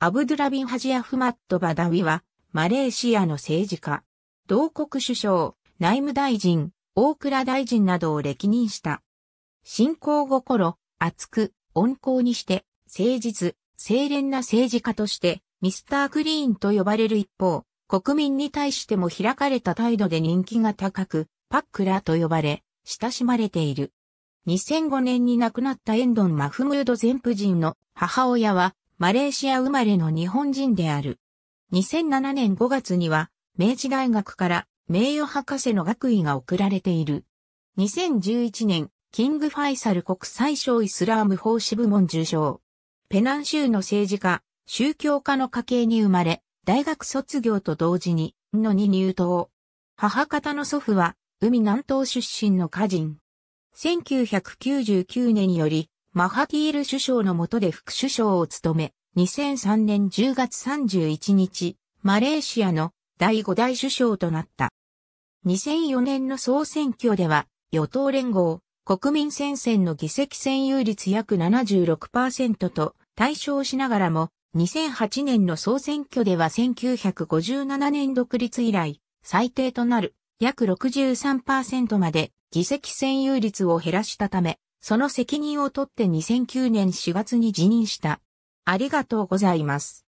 アブドゥラビン・ハジアフマット・バダウィは、マレーシアの政治家、同国首相、内務大臣、大倉大臣などを歴任した。信仰心、厚く、温厚にして、誠実、清廉な政治家として、ミスター・クリーンと呼ばれる一方、国民に対しても開かれた態度で人気が高く、パックラと呼ばれ、親しまれている。2005年に亡くなったエンドン・マフムード・ゼンプ人の母親はマレーシア生まれの日本人である。2007年5月には、明治大学から名誉博士の学位が贈られている。2011年、キング・ファイサル国際賞イスラーム法師部門受賞。ペナン州の政治家、宗教家の家系に生まれ、大学卒業と同時に、のに入党。母方の祖父は、海南島出身の家人。1999年より、マハティール首相の下で副首相を務め、2003年10月31日、マレーシアの第5代首相となった。2004年の総選挙では、与党連合、国民戦線の議席占有率約76%と対象しながらも、2008年の総選挙では1957年独立以来、最低となる約63%まで議席占有率を減らしたため、その責任を取って2009年4月に辞任した。ありがとうございます。